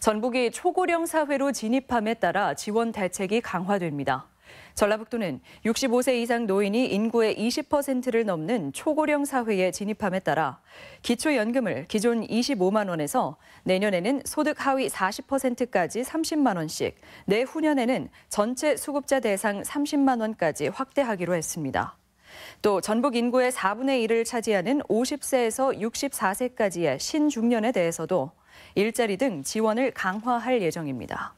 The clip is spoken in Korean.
전북이 초고령 사회로 진입함에 따라 지원 대책이 강화됩니다. 전라북도는 65세 이상 노인이 인구의 20%를 넘는 초고령 사회에 진입함에 따라 기초연금을 기존 25만 원에서 내년에는 소득 하위 40%까지 30만 원씩, 내후년에는 전체 수급자 대상 30만 원까지 확대하기로 했습니다. 또 전북 인구의 4분의 1을 차지하는 50세에서 64세까지의 신중년에 대해서도 일자리 등 지원을 강화할 예정입니다.